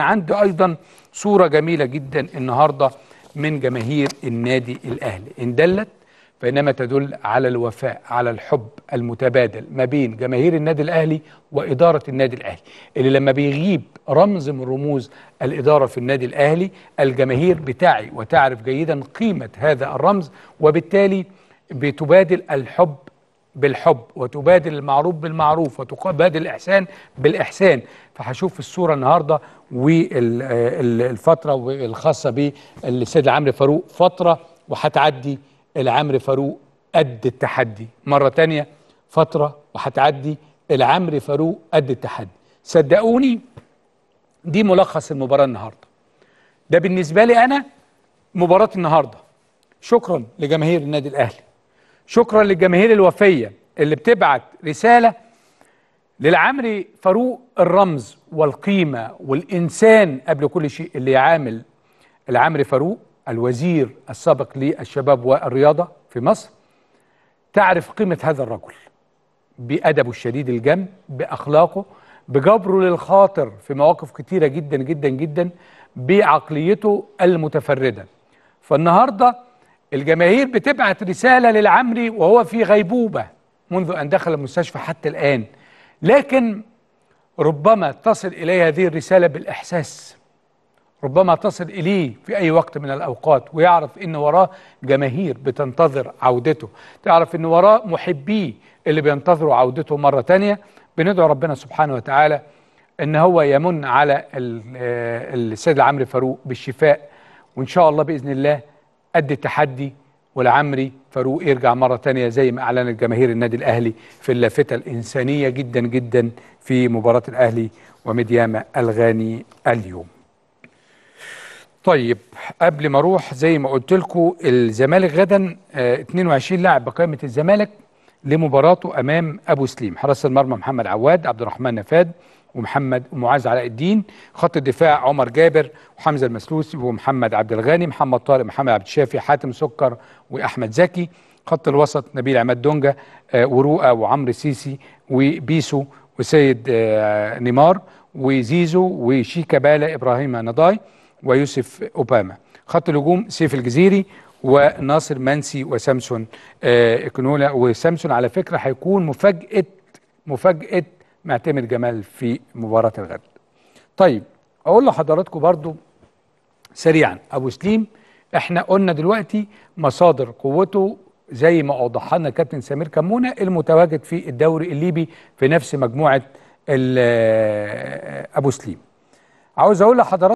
عندي ايضا صوره جميله جدا النهارده من جماهير النادي الاهلي ان دلت فانما تدل على الوفاء على الحب المتبادل ما بين جماهير النادي الاهلي واداره النادي الاهلي اللي لما بيغيب رمز من رموز الاداره في النادي الاهلي الجماهير بتعي وتعرف جيدا قيمه هذا الرمز وبالتالي بتبادل الحب بالحب وتبادل المعروف بالمعروف وتبادل الإحسان بالإحسان فهشوف الصورة النهاردة والفترة الخاصة بالسيد عمرو فاروق فترة وهتعدي العمرو فاروق قد التحدي مرة تانية فترة وهتعدي العمرو فاروق قد التحدي صدقوني دي ملخص المباراة النهاردة ده بالنسبة لي أنا مباراة النهاردة شكرا لجماهير النادي الأهلي شكرا للجماهير الوفيه اللي بتبعت رساله للعمري فاروق الرمز والقيمه والانسان قبل كل شيء اللي يعامل العمري فاروق الوزير السابق للشباب والرياضه في مصر تعرف قيمه هذا الرجل بادبه الشديد الجم باخلاقه بجبره للخاطر في مواقف كتيره جدا جدا جدا بعقليته المتفرده فالنهارده الجماهير بتبعت رسالة للعمري وهو في غيبوبة منذ أن دخل المستشفى حتى الآن لكن ربما تصل إليه هذه الرسالة بالإحساس ربما تصل إليه في أي وقت من الأوقات ويعرف إن وراه جماهير بتنتظر عودته تعرف إن وراه محبيه اللي بينتظروا عودته مرة تانية بندعو ربنا سبحانه وتعالى إن هو يمن على آه، السيد العمري فاروق بالشفاء وإن شاء الله بإذن الله قد التحدي والعمري فاروق يرجع مرة تانية زي ما أعلنت جماهير النادي الأهلي في اللافتة الإنسانية جدا جدا في مباراة الأهلي ومدياما الغاني اليوم طيب قبل ما اروح زي ما قلت لكم الزمالك غدا 22 آه، لاعب بقائمه الزمالك لمباراته امام ابو سليم حراس المرمى محمد عواد عبد الرحمن نفاد ومحمد ومعاذ علاء الدين خط الدفاع عمر جابر وحمزه المسلوسي ومحمد عبد الغني محمد طارق محمد عبد الشافي حاتم سكر واحمد زكي خط الوسط نبيل عماد دونجا آه، ورؤى وعمرو سيسي وبيسو وسيد آه، نيمار وزيزو وشيكا بالا ابراهيم نضاي ويوسف اوباما خط الهجوم سيف الجزيري وناصر منسي وسامسون آه، اكنولا وسامسون على فكره هيكون مفاجاه مفاجاه معتمد جمال في مباراة الغد طيب أقول لحضراتكم برضو سريعا أبو سليم احنا قلنا دلوقتي مصادر قوته زي ما اوضح لنا كابتن سمير كمونه المتواجد في الدوري الليبي في نفس مجموعه ابو سليم عاوز اقول لحضراتكم